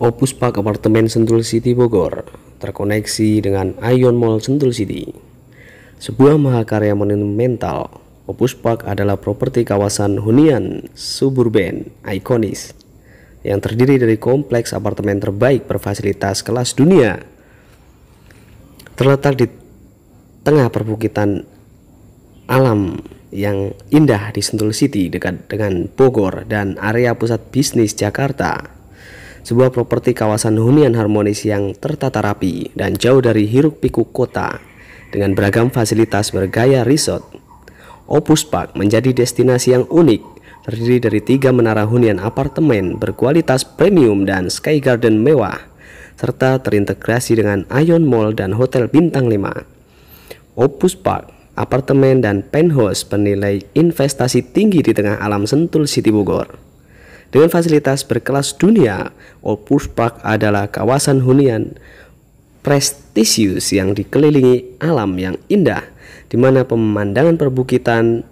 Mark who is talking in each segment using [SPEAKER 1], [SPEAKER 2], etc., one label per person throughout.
[SPEAKER 1] Opus Park Apartemen Sentul City Bogor terkoneksi dengan Ion Mall Sentul City. Sebuah mahakarya monumental, Opus Park adalah properti kawasan hunian suburban ikonis yang terdiri dari kompleks apartemen terbaik berfasilitas kelas dunia. Terletak di tengah perbukitan alam yang indah di Sentul City dekat dengan Bogor dan area pusat bisnis Jakarta sebuah properti kawasan hunian harmonis yang tertata rapi dan jauh dari hiruk-pikuk kota dengan beragam fasilitas bergaya resort. Opus Park menjadi destinasi yang unik terdiri dari tiga menara hunian apartemen berkualitas premium dan sky garden mewah serta terintegrasi dengan Ion Mall dan Hotel Bintang 5. Opus Park apartemen dan penthouse penilai investasi tinggi di tengah alam Sentul City Bogor dengan fasilitas berkelas dunia. Old Push Park adalah kawasan hunian prestisius yang dikelilingi alam yang indah, di mana pemandangan perbukitan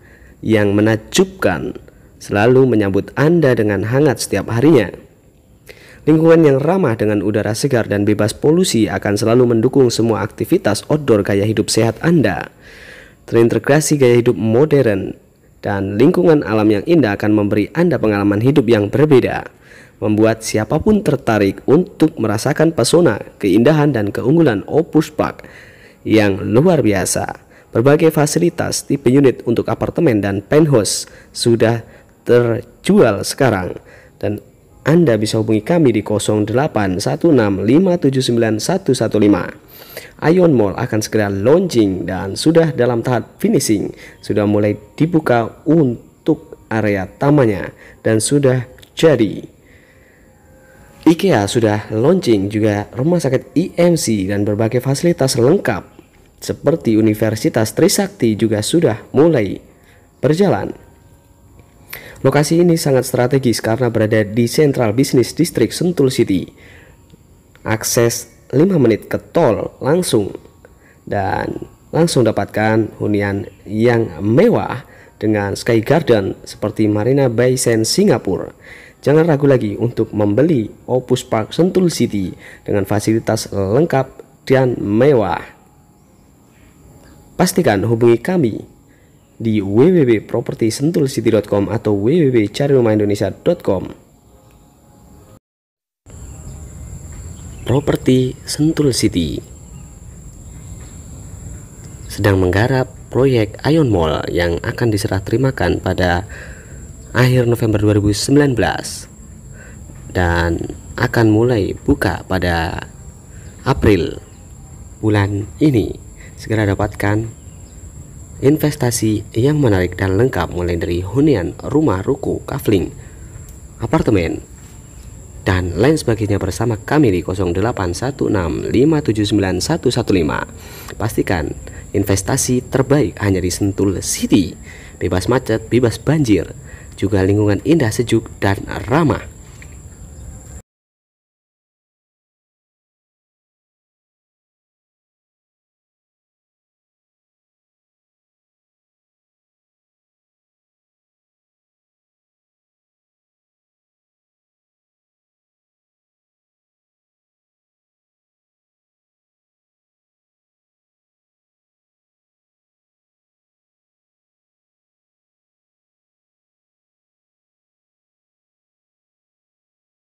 [SPEAKER 1] yang menakjubkan selalu menyambut Anda dengan hangat setiap harinya. Lingkungan yang ramah dengan udara segar dan bebas polusi akan selalu mendukung semua aktivitas outdoor gaya hidup sehat Anda. Terintegrasi gaya hidup modern dan lingkungan alam yang indah akan memberi Anda pengalaman hidup yang berbeda, membuat siapapun tertarik untuk merasakan pesona, keindahan, dan keunggulan Opus Park yang luar biasa. Berbagai fasilitas tipe unit untuk apartemen dan penthouse sudah terjual sekarang dan anda bisa hubungi kami di 0816579115. Ion Mall akan segera launching dan sudah dalam tahap finishing, sudah mulai dibuka untuk area tamannya dan sudah jadi. IKEA sudah launching juga rumah sakit IMC e dan berbagai fasilitas lengkap seperti Universitas Trisakti juga sudah mulai berjalan. Lokasi ini sangat strategis karena berada di Central Business District Sentul City. Akses 5 menit ke tol langsung dan langsung dapatkan hunian yang mewah dengan Sky Garden seperti Marina Bay Sands Singapura. Jangan ragu lagi untuk membeli Opus Park Sentul City dengan fasilitas lengkap dan mewah. Pastikan hubungi kami di www.propertisentulcity.com atau www.carirumahindonesia.com. Properti Sentul City sedang menggarap proyek Ion Mall yang akan diserah terimakan pada akhir November 2019 dan akan mulai buka pada April bulan ini segera dapatkan investasi yang menarik dan lengkap mulai dari hunian, rumah, ruku, kafling, apartemen, dan lain sebagainya bersama kami di 0816579115. Pastikan investasi terbaik hanya di Sentul City, bebas macet, bebas banjir, juga lingkungan indah sejuk dan ramah.